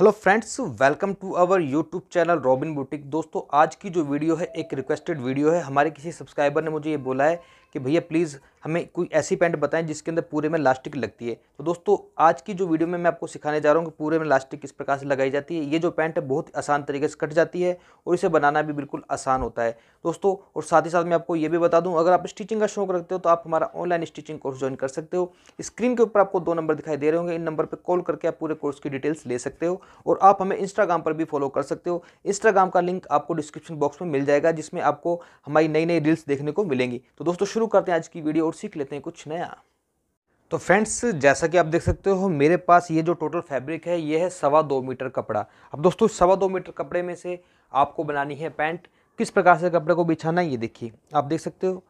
hello friends welcome to our YouTube channel Robin boutique दोस्तों आज की जो वीडियो है एक रिक्वेस्टेड वीडियो है हमारे किसी सब्सक्राइबर ने मुझे ये बोला है कि भैया प्लीज़ हमें कोई ऐसी पैंट बताएं जिसके अंदर पूरे में लास्टिक लगती है तो दोस्तों आज की जो वीडियो में मैं आपको सिखाने जा रहा हूँ कि पूरे में लास्टिक किस प्रकार से लगाई जाती है ये जो पैंट है बहुत आसान तरीके से कट जाती है और इसे बनाना भी बिल्कुल आसान होता है दोस्तों और साथ ही साथ मैं आपको ये भी बता दूं अगर आप स्टिचिंग का शौक रखते हो तो आप हमारा ऑनलाइन स्टिचिंग कोर्स ज्वाइन कर सकते हो स्क्रीन के ऊपर आपको दो नंबर दिखाई दे रहे होंगे इन नंबर पर कॉल करके आप पूरे कोर्स की डिटेल्स ले सकते हो और आप हमें इंस्टाग्राम पर भी फॉलो कर सकते हो इंस्टाग्राम का लिंक आपको डिस्क्रिप्शन बॉक्स में मिल जाएगा जिसमें आपको हमारी नई नई रील्स देखने को मिलेंगी तो दोस्तों शुरू करते हैं आज की वीडियो और सीख लेते हैं कुछ नया तो फ्रेंड्स जैसा कि आप देख सकते हो मेरे पास ये जो टोटल फैब्रिक है ये है सवा दो मीटर कपड़ा अब दोस्तों सवा दो मीटर कपड़े में से आपको बनानी है पैंट किस प्रकार से कपड़े को बिछाना है ये देखिए आप देख सकते हो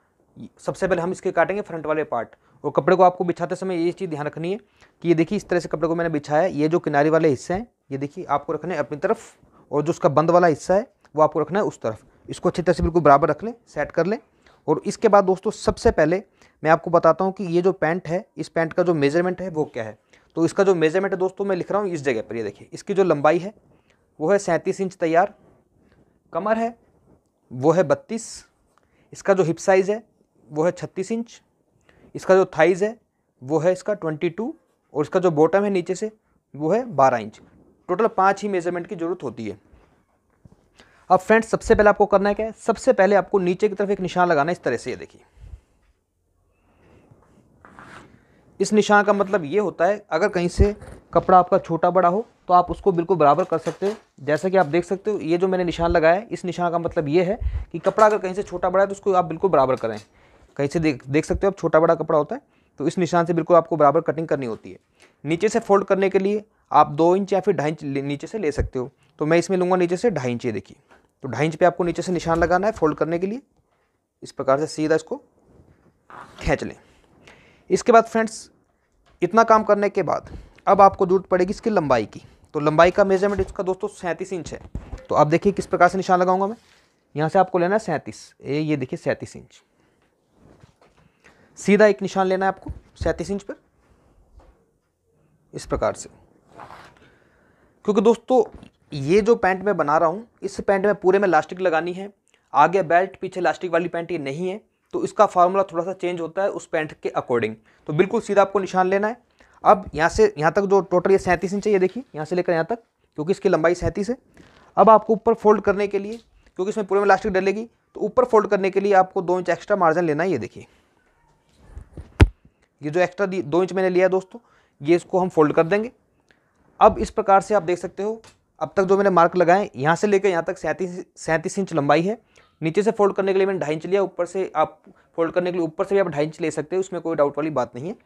सबसे पहले हम इसके काटेंगे फ्रंट वाले पार्ट और कपड़े को आपको बिछाते समय ये चीज़ ध्यान रखनी है कि ये देखिए इस तरह से कपड़े को मैंने बिछाया ये जो किनारे वाले हिस्से हैं ये देखिए आपको रखना है अपनी तरफ और जो उसका बंद वाला हिस्सा है वो आपको रखना है उस तरफ इसको अच्छी तरह से बिल्कुल बराबर रख लें सेट कर लें और इसके बाद दोस्तों सबसे पहले मैं आपको बताता हूँ कि ये जो पैंट है इस पैंट का जो मेजरमेंट है वो क्या है तो इसका जो मेजरमेंट है दोस्तों मैं लिख रहा हूँ इस जगह पर ये देखिए इसकी जो लंबाई है वो है सैंतीस इंच तैयार कमर है वो है बत्तीस इसका जो हिप साइज़ है वो है छत्तीस इंच इसका जो थाइज़ है वो है इसका ट्वेंटी टू और इसका जो बॉटम है नीचे से वो है बारह इंच टोटल पाँच ही मेजरमेंट की ज़रूरत होती है अब फ्रेंड्स सबसे पहले आपको करना है क्या है सबसे पहले आपको नीचे की तरफ एक निशान लगाना है इस तरह से ये देखिए इस निशान का मतलब ये होता है अगर कहीं से कपड़ा आपका छोटा बड़ा हो तो आप उसको बिल्कुल बराबर कर सकते हो जैसा कि आप देख सकते हो ये जो मैंने निशान लगाया है इस निशान का मतलब ये है कि कपड़ा अगर कहीं से छोटा बड़ा है तो उसको आप बिल्कुल बराबर करें कहीं से देख देख सकते हो आप छोटा बड़ा कपड़ा होता है तो इस निशान से बिल्कुल आपको बराबर कटिंग करनी होती है नीचे से फोल्ड करने के लिए आप दो इंच या फिर ढाई इंच नीचे से ले सकते हो तो मैं इसमें लूँगा नीचे से ढाई इंच ये देखिए तो ढाई इंच पर आपको नीचे से निशान लगाना है फोल्ड करने के लिए इस प्रकार से सीधा इसको खींच लें इसके बाद फ्रेंड्स इतना काम करने के बाद अब आपको जरूरत पड़ेगी इसकी लंबाई की तो लंबाई का मेजरमेंट इसका दोस्तों सैंतीस इंच है तो आप देखिए किस प्रकार से निशान लगाऊंगा मैं यहाँ से आपको लेना है सैंतीस ए ये देखिए सैंतीस इंच सीधा एक निशान लेना है आपको सैंतीस इंच पर इस प्रकार से क्योंकि दोस्तों ये जो पैंट मैं बना रहा हूँ इस पैंट में पूरे में लास्टिक लगानी है आगे बेल्ट पीछे लास्टिक वाली पैंट ये नहीं है तो इसका फार्मूला थोड़ा सा चेंज होता है उस पैंट के अकॉर्डिंग तो बिल्कुल सीधा आपको निशान लेना है अब यहाँ से यहाँ तक जो टोटल ये सैंतीस इंच है ये देखिए यहाँ से लेकर यहाँ तक क्योंकि इसकी लंबाई सैंतीस है अब आपको ऊपर फोल्ड करने के लिए क्योंकि इसमें पूरे में इलास्टिक डलेगी तो ऊपर फोल्ड करने के लिए आपको दो इंच एक्स्ट्रा मार्जिन लेना है ये देखिए ये जो एक्स्ट्रा दो इंच मैंने लिया दोस्तों ये इसको हम फोल्ड कर देंगे अब इस प्रकार से आप देख सकते हो अब तक जो मैंने मार्क लगाए यहाँ से लेकर यहाँ तक सैंतीस सैंतीस इंच लंबाई है नीचे से फोल्ड करने के लिए मैंने ढाई इंच लिया ऊपर से आप फोल्ड करने के लिए ऊपर से भी आप ढाई इंच ले सकते हैं उसमें कोई डाउट वाली बात नहीं है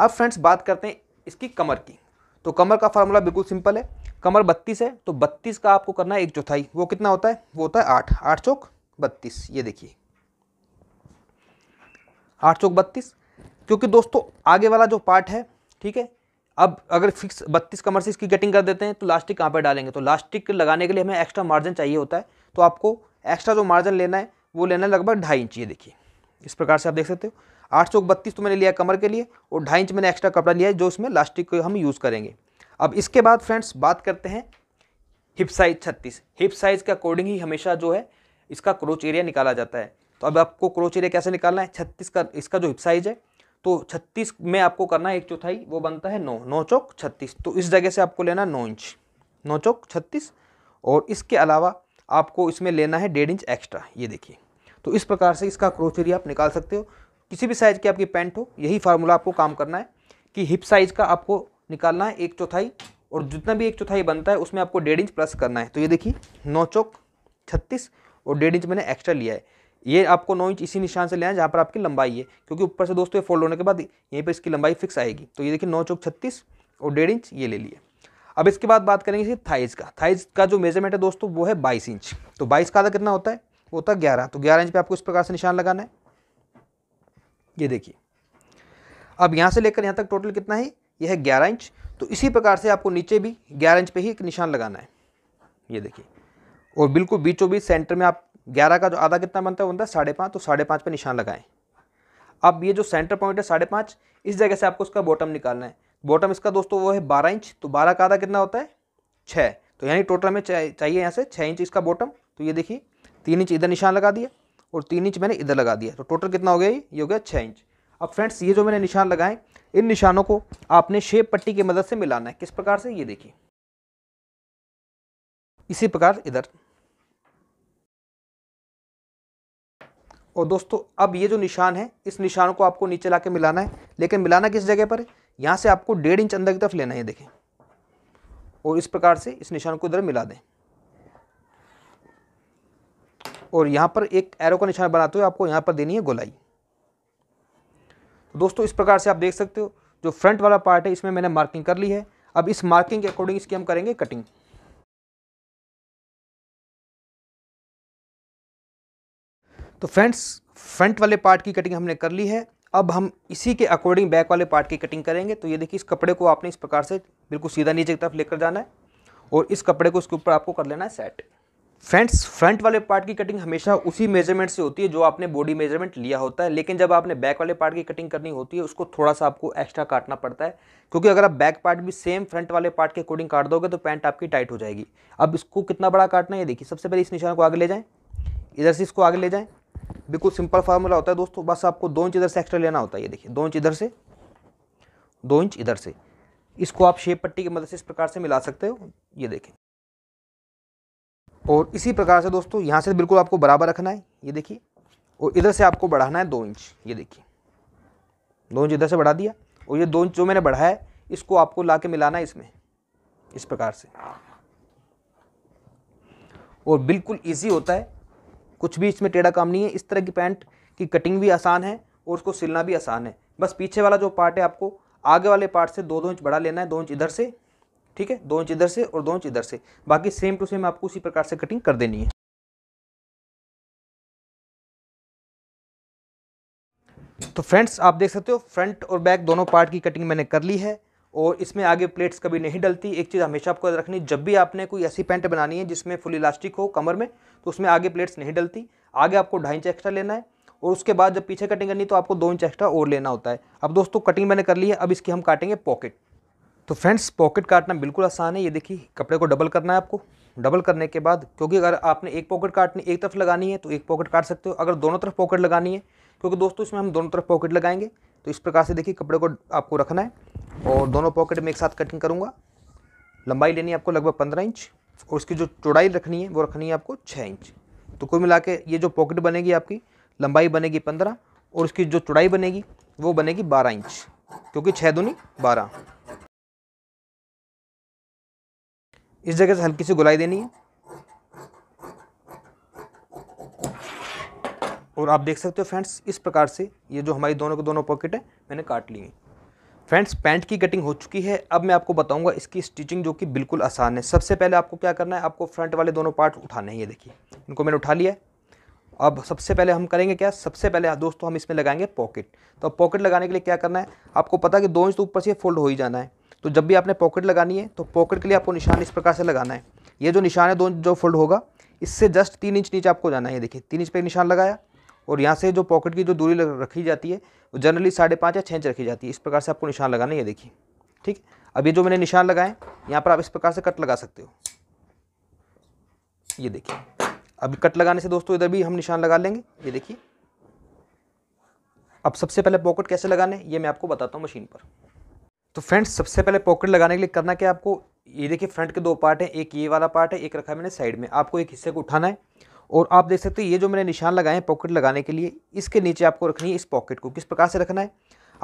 अब फ्रेंड्स बात करते हैं इसकी कमर की तो कमर का फार्मूला बिल्कुल सिंपल है कमर बत्तीस है तो बत्तीस का आपको करना है एक चौथाई वो कितना होता है वो होता है आठ आठ चौक बत्तीस ये देखिए आठ चौक बत्तीस क्योंकि दोस्तों आगे वाला जो पार्ट है ठीक है अब अगर फिक्स बत्तीस कमर से इसकी कटिंग कर देते हैं तो लास्टिक कहाँ पर डालेंगे तो लास्टिक लगाने के लिए हमें एक्स्ट्रा मार्जिन चाहिए होता है तो आपको एक्स्ट्रा जो मार्जिन लेना है वो लेना है लगभग ढाई इंच ये देखिए इस प्रकार से आप देख सकते हो आठ सौ बत्तीस तो मैंने लिया कमर के लिए और ढाई इंच मैंने एक्स्ट्रा कपड़ा लिया है जो इसमें लास्टिक को हम यूज़ करेंगे अब इसके बाद फ्रेंड्स बात करते हैं हिप साइज छत्तीस हिप साइज के अकॉर्डिंग ही हमेशा जो है इसका क्रोच एरिया निकाला जाता है तो अब आपको क्रोच एरिया कैसे निकालना है छत्तीस का इसका जो हिप साइज है तो छत्तीस में आपको करना है एक चौथाई वो बनता है नौ नौ चौक छत्तीस तो इस जगह से आपको लेना नौ इंच नौ चौक छत्तीस और इसके अलावा आपको इसमें लेना है डेढ़ इंच एक्स्ट्रा ये देखिए तो इस प्रकार से इसका क्रोचरी आप निकाल सकते हो किसी भी साइज़ की आपकी पैंट हो यही फार्मूला आपको काम करना है कि हिप साइज़ का आपको निकालना है एक चौथाई और जितना भी एक चौथाई बनता है उसमें आपको डेढ़ इंच प्लस करना है तो ये देखिए नौ चौक छत्तीस और डेढ़ इंच मैंने एक्स्ट्रा लिया है ये आपको नौ इंच इसी निशान से लेना है जहाँ पर आपकी लंबाई है क्योंकि ऊपर से दोस्तों ये फोल्ड होने के बाद यहीं पर इसकी लंबाई फिक्स आएगी तो ये देखिए नौ चौक छत्तीस और डेढ़ इंच ये ले लिए अब इसके बाद बात करेंगे थाइज का थाइज का जो मेजरमेंट है दोस्तों वो है बाईस इंच तो बाईस का आधा कितना होता है वो होता है ग्यारह तो ग्यारह इंच पे आपको इस प्रकार से निशान लगाना है ये देखिए अब यहाँ से लेकर यहाँ तक टोटल कितना है यह है ग्यारह इंच तो इसी प्रकार से आपको नीचे भी ग्यारह इंच पर ही एक निशान लगाना है ये देखिए और बिल्कुल बीचों बीच सेंटर में आप ग्यारह का जो आधा कितना बनता है बनता है साढ़े पाँच तो साढ़े पाँच पर निशान लगाएं अब ये जो सेंटर पॉइंट है साढ़े पाँच इस जगह से आपको उसका बॉटम निकालना है बॉटम इसका दोस्तों वो है बारह इंच तो बारह का आधा कितना होता है छः तो यानी टोटल में चाहिए यहाँ से छः इंच इसका बॉटम तो ये देखिए तीन इंच इधर निशान लगा दिया और तीन इंच मैंने इधर लगा दिया तो टोटल कितना हो गया ये हो गया छः इंच अब फ्रेंड्स ये जो मैंने निशान लगाए इन निशानों को आपने शेप पट्टी की मदद से मिलाना है किस प्रकार से ये देखिए इसी प्रकार इधर और दोस्तों अब ये जो निशान है इस निशान को आपको नीचे ला मिलाना है लेकिन मिलाना किस जगह पर है यहाँ से आपको डेढ़ इंच अंदर की तरफ लेना है देखें और इस प्रकार से इस निशान को इधर मिला दें और यहाँ पर एक एरो का निशान बनाते हुए आपको यहाँ पर देनी है गोलाई तो दोस्तों इस प्रकार से आप देख सकते हो जो फ्रंट वाला पार्ट है इसमें मैंने मार्किंग कर ली है अब इस मार्किंग के अकॉर्डिंग इसकी हम करेंगे कटिंग तो फ्रेंड्स फ्रंट वाले पार्ट की कटिंग हमने कर ली है अब हम इसी के अकॉर्डिंग बैक वाले पार्ट की कटिंग करेंगे तो ये देखिए इस कपड़े को आपने इस प्रकार से बिल्कुल सीधा नीचे की तरफ लेकर जाना है और इस कपड़े को इसके ऊपर आपको कर लेना है सेट फ्रेंड्स फ्रंट वाले पार्ट की कटिंग हमेशा उसी मेजरमेंट से होती है जो आपने बॉडी मेजरमेंट लिया होता है लेकिन जब आपने बैक वाले पार्ट की कटिंग करनी होती है उसको थोड़ा सा आपको एक्स्ट्रा काटना पड़ता है क्योंकि अगर आप बैक पार्ट भी सेम फ्रंट वाले पार्ट के अकॉर्डिंग काट दोगे तो पैंट आपकी टाइट हो जाएगी अब इसको कितना बड़ा काटना है देखिए सबसे पहले इस निशान को आगे ले जाएँ इधर से इसको आगे ले जाएँ बिल्कुल सिंपल फार्मूला होता है दोस्तों बस आपको दो इंच इधर से एक्स्ट्रा लेना होता है ये देखिए दो इंच इधर से दो इंच इधर से इसको आप शेप पट्टी की मदद से इस प्रकार से मिला सकते हो ये देखें और इसी प्रकार से दोस्तों यहाँ से बिल्कुल आपको बराबर रखना है ये देखिए और इधर से आपको बढ़ाना है दो इंच ये देखिए दो इंच इधर से बढ़ा दिया और ये दो इंच जो मैंने बढ़ाया है इसको आपको ला के मिलाना है इसमें इस प्रकार से और बिल्कुल ईजी होता है कुछ भी इसमें टेढ़ा काम नहीं है इस तरह की पैंट की कटिंग भी आसान है और उसको सिलना भी आसान है बस पीछे वाला जो पार्ट है आपको आगे वाले पार्ट से दो दो इंच बढ़ा लेना है दो इंच इधर से ठीक है दो इंच इधर से और दो इंच इधर से बाकी सेम टू सेम आपको उसी प्रकार से कटिंग कर देनी है तो फ्रेंड्स आप देख सकते हो फ्रंट और बैक दोनों पार्ट की कटिंग मैंने कर ली है और इसमें आगे प्लेट्स कभी नहीं डलती एक चीज़ हमेशा आपको याद रखनी जब भी आपने कोई ऐसी पैंट बनानी है जिसमें फुल इलास्टिक हो कमर में तो उसमें आगे प्लेट्स नहीं डलती आगे आपको ढाई इंच एक्स्ट्रा लेना है और उसके बाद जब पीछे कटिंग करनी तो आपको दो इंच एक्स्ट्रा और लेना होता है अब दोस्तों कटिंग मैंने कर ली है अब इसकी हम काटेंगे पॉकेट तो फ्रेंड्स पॉकेट काटना बिल्कुल आसान है ये देखिए कपड़े को डबल करना है आपको डबल करने के बाद क्योंकि अगर आपने एक पॉकेट काटनी एक तरफ लगानी है तो एक पॉकेट काट सकते हो अगर दोनों तरफ पॉकेट लगानी है क्योंकि दोस्तों इसमें हम दोनों तरफ पॉकेट लगाएंगे तो इस प्रकार से देखिए कपड़े को आपको रखना है और दोनों पॉकेट में एक साथ कटिंग करूँगा लंबाई लेनी है आपको लगभग पंद्रह इंच और उसकी जो चौड़ाई रखनी है वो रखनी है आपको छः इंच तो कुल मिला के ये जो पॉकेट बनेगी आपकी लंबाई बनेगी पंद्रह और उसकी जो चौड़ाई बनेगी वो बनेगी बारह इंच क्योंकि छः दूनी बारह इस जगह से हल्की सी गुलाई देनी है और आप देख सकते हो फ्रेंड्स इस प्रकार से ये जो हमारी दोनों के दोनों पॉकेट है मैंने काट ली हैं फ्रेंड्स पैंट की कटिंग हो चुकी है अब मैं आपको बताऊंगा इसकी स्टिचिंग जो कि बिल्कुल आसान है सबसे पहले आपको क्या करना है आपको फ्रंट वाले दोनों पार्ट उठाने हैं ये देखिए इनको मैंने उठा लिया अब सबसे पहले हम करेंगे क्या सबसे पहले दोस्तों हम इसमें लगाएंगे पॉकेट तो पॉकेट लगाने के लिए क्या करना है आपको पता है कि दो इंच तो ऊपर से फोल्ड हो ही जाना है तो जब भी आपने पॉकेट लगानी है तो पॉकेट के लिए आपको निशान इस प्रकार से लगाना है ये जो निशान है दो जो फोल्ड होगा इससे जस्ट तीन इंच नीचे आपको जाना है ये देखिए तीन इंच पर निशान लगाया और यहाँ से जो पॉकेट की जो दूरी रखी जाती है वो जनरली साढ़े पाँच या छः इंच रखी जाती है इस प्रकार से आपको निशान लगाना ये देखिए ठीक अब ये जो मैंने निशान लगाए यहाँ पर आप इस प्रकार से कट लगा सकते हो ये देखिए अब कट लगाने से दोस्तों इधर भी हम निशान लगा लेंगे ये देखिए अब सबसे पहले पॉकेट कैसे लगाने ये मैं आपको बताता हूँ मशीन पर तो फ्रेंड्स सबसे पहले पॉकेट लगाने के लिए करना क्या आपको ये देखिए फ्रंट के दो पार्ट हैं एक ये वाला पार्ट है एक रखा है मैंने साइड में आपको एक हिस्से को उठाना है और आप देख सकते हैं ये जो मैंने निशान लगाए हैं पॉकेट लगाने के लिए इसके नीचे आपको रखनी है इस पॉकेट को किस प्रकार से रखना है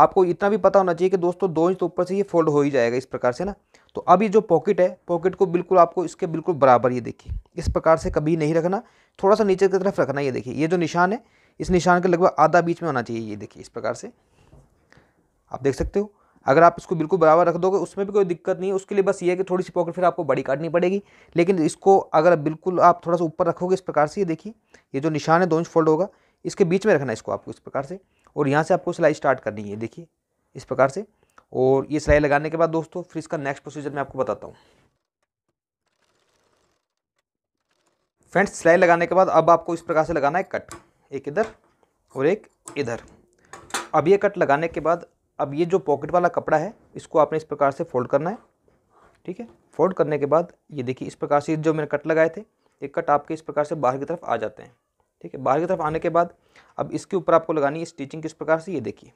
आपको इतना भी पता होना चाहिए कि दोस्तों दो इंच तो ऊपर से ये फोल्ड हो ही जाएगा इस प्रकार से ना तो अब ये जो पॉकेट है पॉकेट को बिल्कुल आपको इसके बिल्कुल बराबर ये देखिए इस प्रकार से कभी नहीं रखना थोड़ा सा नीचे की तरफ रखना ये देखिए ये जो निशान है इस निशान के लगभग आधा बीच में होना चाहिए ये देखिए इस प्रकार से आप देख सकते हो अगर आप इसको बिल्कुल बराबर रख दोगे उसमें भी कोई दिक्कत नहीं है उसके लिए बस ये है कि थोड़ी सी पॉकेट फिर आपको बड़ी काटनी पड़ेगी लेकिन इसको अगर बिल्कुल आप थोड़ा सा ऊपर रखोगे इस प्रकार से ये देखिए ये जो निशान है दो इंच फोल्ड होगा इसके बीच में रखना है इसको आपको इस प्रकार से और यहाँ से आपको सिलाई स्टार्ट करनी है देखिए इस प्रकार से और ये सिलाई लगाने के बाद दोस्तों फिर इसका नेक्स्ट प्रोसीजर मैं आपको बताता हूँ फ्रेंड्स सिलाई लगाने के बाद अब आपको इस प्रकार से लगाना है कट एक इधर और एक इधर अब ये कट लगाने के बाद अब ये जो पॉकेट वाला कपड़ा है इसको आपने इस प्रकार से फोल्ड करना है ठीक है फोल्ड करने के बाद ये देखिए इस प्रकार से जो मैंने कट लगाए थे ये कट आपके इस प्रकार से बाहर की तरफ आ जाते हैं ठीक है बाहर की तरफ आने के बाद अब इसके ऊपर आपको लगानी है स्टिचिंग किस प्रकार से ये देखिए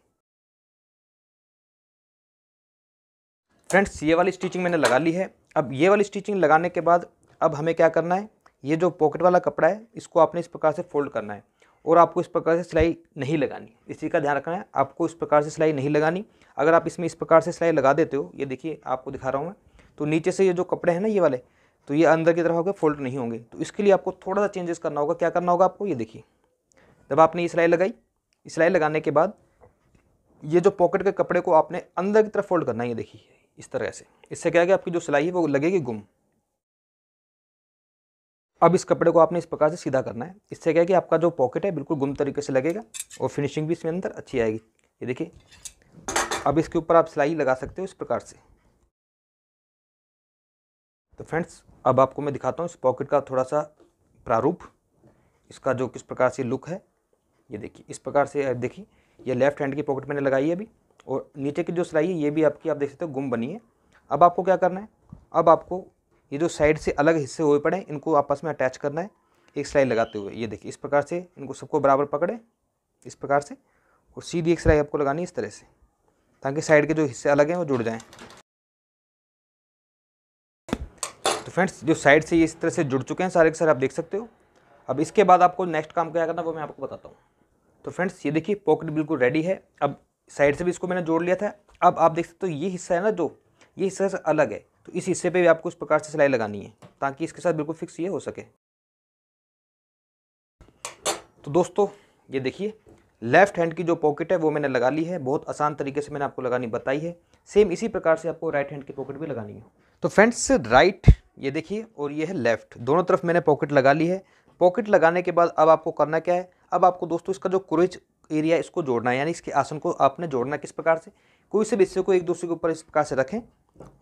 फ्रेंड्स ये वाली स्टिचिंग मैंने लगा ली है अब ये वाली स्टिचिंग लगाने के बाद अब हमें क्या करना है ये जो पॉकेट वाला कपड़ा है इसको आपने इस प्रकार से फोल्ड करना है और आपको इस प्रकार से सिलाई नहीं लगानी इस चीज़ का ध्यान रखना है आपको इस प्रकार से सिलाई नहीं लगानी अगर आप इसमें इस प्रकार से सिलाई लगा देते हो ये देखिए आपको दिखा रहा हूँ मैं तो नीचे से ये जो कपड़े हैं ना ये वाले तो ये अंदर की तरफ होकर फोल्ड नहीं होंगे तो इसके लिए आपको थोड़ा सा चेंजेस करना होगा क्या करना होगा आपको ये देखिए जब आपने ये सिलाई लगाई सिलाई लगाने के बाद ये जो पॉकेट के कपड़े को आपने अंदर की तरफ फोल्ड करना है ये देखिए इस तरह से इससे क्या है कि आपकी जो सिलाई है वो लगेगी गुम अब इस कपड़े को आपने इस प्रकार से सीधा करना है इससे क्या है कि आपका जो पॉकेट है बिल्कुल गुम तरीके से लगेगा और फिनिशिंग भी इसमें अंदर अच्छी आएगी ये देखिए अब इसके ऊपर आप सिलाई लगा सकते हो इस प्रकार से तो फ्रेंड्स अब आपको मैं दिखाता हूँ इस पॉकेट का थोड़ा सा प्रारूप इसका जो किस प्रकार से लुक है ये देखिए इस प्रकार से देखिए ये लेफ्ट हैंड की पॉकेट मैंने लगाई है अभी और नीचे की जो सिलाई है ये भी आपकी आप देख सकते हो गुम बनी है अब आपको क्या करना है अब आपको ये जो साइड से अलग हिस्से हुए पड़े इनको आपस में अटैच करना है एक सिलाई लगाते हुए ये देखिए इस प्रकार से इनको सबको बराबर पकड़े इस प्रकार से और सीधी एक सिलाई आपको लगानी इस तरह से ताकि साइड के जो हिस्से अलग हैं वो जुड़ जाएँ तो फ्रेंड्स जो साइड से ये इस तरह से जुड़ चुके हैं सारे के सारे आप देख सकते हो अब इसके बाद आपको नेक्स्ट काम क्या करना वो मैं आपको बताता हूँ तो फ्रेंड्स ये देखिए पॉकेट बिल्कुल रेडी है अब साइड से भी इसको मैंने जोड़ लिया था अब आप देख सकते हो ये हिस्सा है ना जो ये हिस्सा से अलग है तो इस हिस्से पे भी आपको इस प्रकार से सिलाई लगानी है ताकि इसके साथ बिल्कुल फिक्स ये हो सके तो दोस्तों ये देखिए लेफ्ट हैंड की जो पॉकेट है वो मैंने लगा ली है बहुत आसान तरीके से मैंने आपको लगानी बताई है सेम इसी प्रकार से आपको राइट हैंड की पॉकेट भी लगानी है तो फ्रेंड्स राइट ये देखिए और ये है लेफ्ट दोनों तरफ मैंने पॉकेट लगा ली है पॉकेट लगाने के बाद अब आपको करना क्या है अब आपको दोस्तों इसका जो क्रोच एरिया इसको जोड़ना है यानी इसके आसन को आपने जोड़ना किस प्रकार से कोई से भी हिस्से को एक दूसरे के ऊपर इस प्रकार से रखें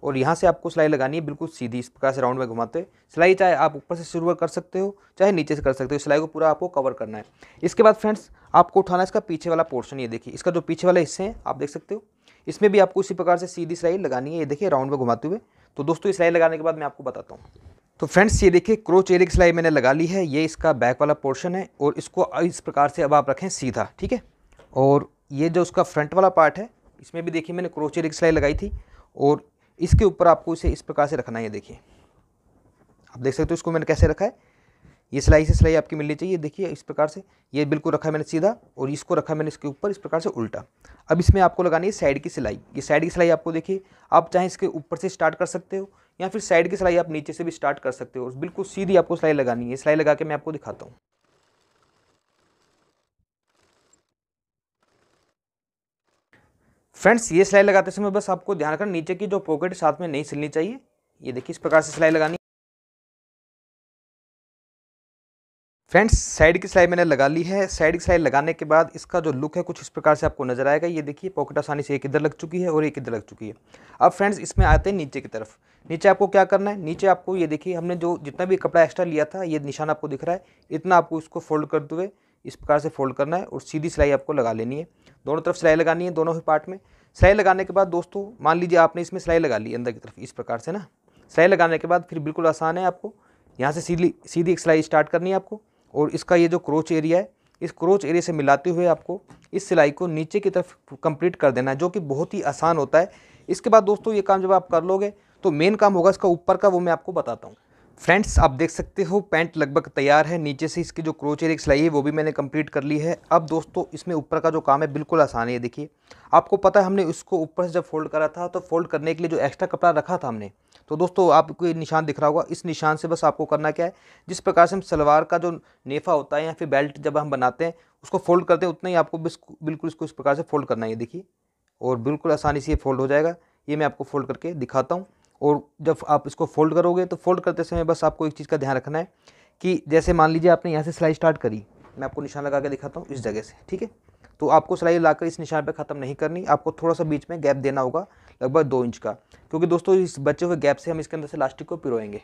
और यहाँ से आपको सिलाई लगानी है बिल्कुल सीधी इस प्रकार से राउंड में घुमाते सिलाई चाहे आप ऊपर से शुरू कर सकते हो चाहे नीचे से कर सकते हो सिलाई को पूरा आपको कवर करना है इसके बाद फ्रेंड्स आपको उठाना इसका पीछे वाला पोर्शन ये देखिए इसका जो पीछे वाला हिस्से हैं आप देख सकते हो इसमें भी आपको इसी प्रकार से सीधी सिलाई लगानी है ये देखिए राउंड में घुमाते हुए तो दोस्तों सिलाई लगाने के बाद मैं आपको बताता हूँ तो फ्रेंड्स ये देखिए क्रोच एरिक सिलाई मैंने लगा ली है ये इसका बैक वाला पोर्शन है और इसको इस प्रकार से अब आप रखें सीधा ठीक है और ये जो उसका फ्रंट वाला पार्ट है इसमें भी देखिए मैंने क्रोच एरिक सिलाई लगाई थी और इसके ऊपर आपको इसे इस प्रकार से रखना है ये देखिए आप देख सकते हो इसको मैंने कैसे रखा है ये सिलाई से सिलाई आपकी मिलनी चाहिए देखिए इस प्रकार से ये बिल्कुल रखा मैंने सीधा और इसको रखा मैंने इसके ऊपर इस प्रकार से उल्टा अब इसमें आपको लगानी है साइड की सिलाई ये साइड की सिलाई आपको देखिए आप चाहे इसके ऊपर से स्टार्ट कर सकते हो या फिर साइड की सिलाई आप नीचे से भी स्टार्ट कर सकते हो और बिल्कुल सीधी आपको सिलाई लगानी है सिलाई लगा के मैं आपको दिखाता हूँ फ्रेंड्स ये सिलाई लगाते समय बस आपको ध्यान रखना नीचे की जो पॉकेट साथ में नहीं सिलनी चाहिए ये देखिए इस प्रकार से सिलाई लगानी फ्रेंड्स साइड की सिलाई मैंने लगा ली है साइड की सिलाई लगाने के बाद इसका जो लुक है कुछ इस प्रकार से आपको नजर आएगा ये देखिए पॉकेट आसानी से एक इधर लग चुकी है और एक इधर लग चुकी है अब फ्रेंड्स इसमें आते हैं नीचे की तरफ नीचे आपको क्या करना है नीचे आपको ये देखिए हमने जो जितना भी कपड़ा एक्स्ट्रा लिया था ये निशान आपको दिख रहा है इतना आपको इसको फोल्ड करते हुए इस प्रकार से फोल्ड करना है और सीधी सिलाई आपको लगा लेनी है दोनों तरफ सिलाई लगानी है दोनों ही पार्ट में सिलाई लगाने के बाद दोस्तों मान लीजिए आपने इसमें सिलाई लगा ली अंदर की तरफ इस प्रकार से ना सिलाई लगाने के बाद फिर बिल्कुल आसान है आपको यहाँ से सीधी सीधी एक सिलाई स्टार्ट करनी है आपको और इसका ये जो क्रोच एरिया है इस क्रोच एरिया से मिलाते हुए आपको इस सिलाई को नीचे की तरफ कंप्लीट कर देना है जो कि बहुत ही आसान होता है इसके बाद दोस्तों ये काम जब आप कर लोगे तो मेन काम होगा इसका ऊपर का वो मैं आपको बताता हूँ फ्रेंड्स आप देख सकते हो पैंट लगभग तैयार है नीचे से इसकी जो क्रोच एरिक सिलाई है वो भी मैंने कंप्लीट कर ली है अब दोस्तों इसमें ऊपर का जो काम है बिल्कुल आसान है देखिए आपको पता है हमने इसको ऊपर से जब फोल्ड करा था तो फोल्ड करने के लिए जो एक्स्ट्रा कपड़ा रखा था हमने तो दोस्तों आपको निशान दिख रहा होगा इस निशान से बस आपको करना क्या है जिस प्रकार से हम सलवार का जो नेफा होता है या फिर बेल्ट जब हम बनाते हैं उसको फोल्ड करते हैं उतना ही आपको बिल्कुल इसको इस प्रकार से फोल्ड करना है देखिए और बिल्कुल आसानी से ये फोल्ड हो जाएगा ये मैं आपको फोल्ड करके दिखाता हूँ और जब आप इसको फोल्ड करोगे तो फोल्ड करते समय बस आपको एक चीज़ का ध्यान रखना है कि जैसे मान लीजिए आपने यहाँ से सिलाई स्टार्ट करी मैं आपको निशान लगा के दिखाता हूँ इस जगह से ठीक है तो आपको सिलाई लाकर इस निशान पर ख़त्म नहीं करनी आपको थोड़ा सा बीच में गैप देना होगा लगभग दो इंच का क्योंकि दोस्तों इस बच्चे हुए गैप से हम इसके अंदर से लास्टिक को पिरोएंगे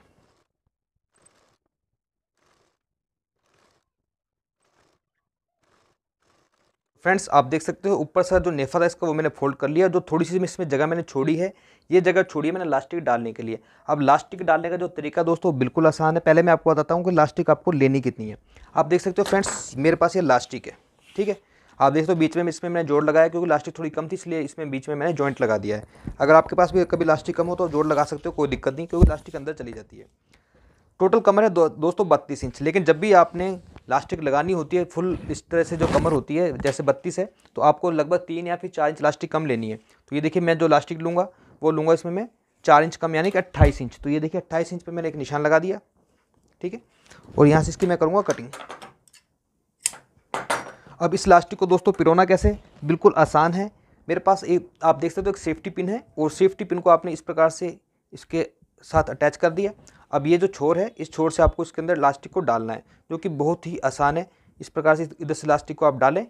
फ्रेंड्स आप देख सकते हो ऊपर सर जो नेफा था इसका वो मैंने फोल्ड कर लिया जो थोड़ी सी इसमें जगह मैंने छोड़ी है ये जगह छोड़ी है मैंने लास्टिक डालने के लिए अब लास्टिक डालने का जो तरीका दोस्तों बिल्कुल आसान है पहले मैं आपको बताता हूँ कि लास्टिक आपको लेनी कितनी है आप देख सकते हो फ्रेंड्स मेरे पास ये लास्टिक है ठीक है आप देख सकते हो बीच में इसमें मैंने जोड़ लगाया क्योंकि लास्टिक थोड़ी कम थी इसलिए इसमें बीच में मैंने जॉइंट लगा दिया है अगर आपके पास भी कभी लास्टिक कम हो तो आप जोड़ लगा सकते हो कोई दिक्कत नहीं क्योंकि लास्टिक अंदर चली जाती है टोटल कमर है दो, दोस्तों बत्तीस इंच लेकिन जब भी आपने लास्टिक लगानी होती है फुल इस तरह से जो कमर होती है जैसे बत्तीस है तो आपको लगभग तीन या फिर चार इंच लास्टिक कम लेनी है तो ये देखिए मैं जो लास्टिक लूँगा वो लूँगा इसमें मैं चार इंच कम यानी कि अट्ठाईस इंच तो ये देखिए अट्ठाईस इंच पर मैंने एक निशान लगा दिया ठीक है और यहाँ से इसकी मैं करूँगा कटिंग अब इस लास्टिक को दोस्तों पिरोना कैसे बिल्कुल आसान है मेरे पास एक आप देख सकते हो तो एक सेफ्टी पिन है और सेफ्टी पिन को आपने इस प्रकार से इसके साथ अटैच कर दिया अब ये जो छोर है इस छोर से आपको इसके अंदर इलास्टिक को डालना है जो कि बहुत ही आसान है इस प्रकार से इधर से इलास्टिक को आप डालें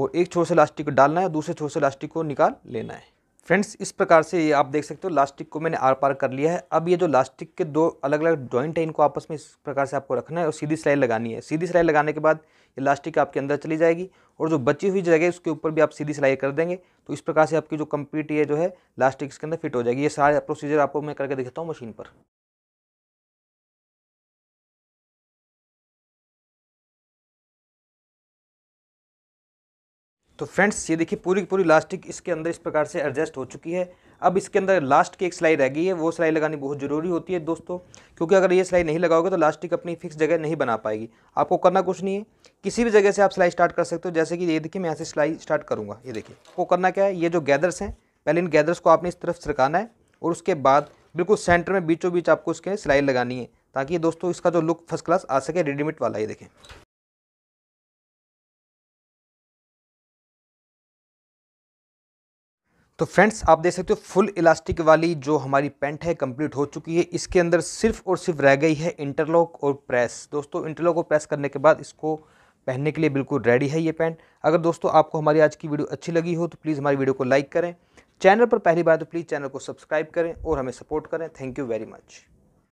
और एक छोर से इलास्टिक को डालना है दूसरे छोर से इलास्टिक को निकाल लेना है फ्रेंड्स इस प्रकार से ये आप देख सकते हो लास्टिक को मैंने आर पार कर लिया है अब ये जो लास्टिक के दो अलग अलग जॉइंट है इनको आपस में इस प्रकार से आपको रखना है और सीधी सिलाई लगानी है सीधी सिलाई लगाने के बाद ये लास्टिक आपके अंदर चली जाएगी और जो बची हुई जगह है उसके ऊपर भी आप सीधी सिलाई कर देंगे तो इस प्रकार से आपकी जो कम्प्लीट ये जो है लास्टिक इसके अंदर फिट हो जाएगी ये सारा प्रोसीजर आपको मैं करके देखता हूँ मशीन पर तो फ्रेंड्स ये देखिए पूरी पूरी लास्टिक इसके अंदर इस प्रकार से एडजस्ट हो चुकी है अब इसके अंदर लास्ट की एक सिलाई रह गई है वो सिलाई लगानी बहुत ज़रूरी होती है दोस्तों क्योंकि अगर ये सिलाई नहीं लगाओगे तो लास्टिक अपनी फिक्स जगह नहीं बना पाएगी आपको करना कुछ नहीं है किसी भी जगह से आप सिलाई स्टार्ट कर सकते हो जैसे कि ये देखिए मैं यहाँ से सिलाई स्टार्ट करूँगा ये देखिए आपको करना क्या है ये जो गैदर्स हैं पहले इन गैदर्स को आपने इस तरफ सरकाना है और उसके बाद बिल्कुल सेंटर में बीचों बीच आपको इसके सिलाई लगानी है ताकि दोस्तों इसका जो लुक फर्स्ट क्लास आ सके रेडीमेड वाला ये देखें तो फ्रेंड्स आप देख सकते हो फुल इलास्टिक वाली जो हमारी पेंट है कंप्लीट हो चुकी है इसके अंदर सिर्फ और सिर्फ रह गई है इंटरलॉक और प्रेस दोस्तों इंटरलॉक और प्रेस करने के बाद इसको पहनने के लिए बिल्कुल रेडी है ये पैंट अगर दोस्तों आपको हमारी आज की वीडियो अच्छी लगी हो तो प्लीज़ हमारी वीडियो को लाइक करें चैनल पर पहली बार तो प्लीज़ चैनल को सब्सक्राइब करें और हमें सपोर्ट करें थैंक यू वेरी मच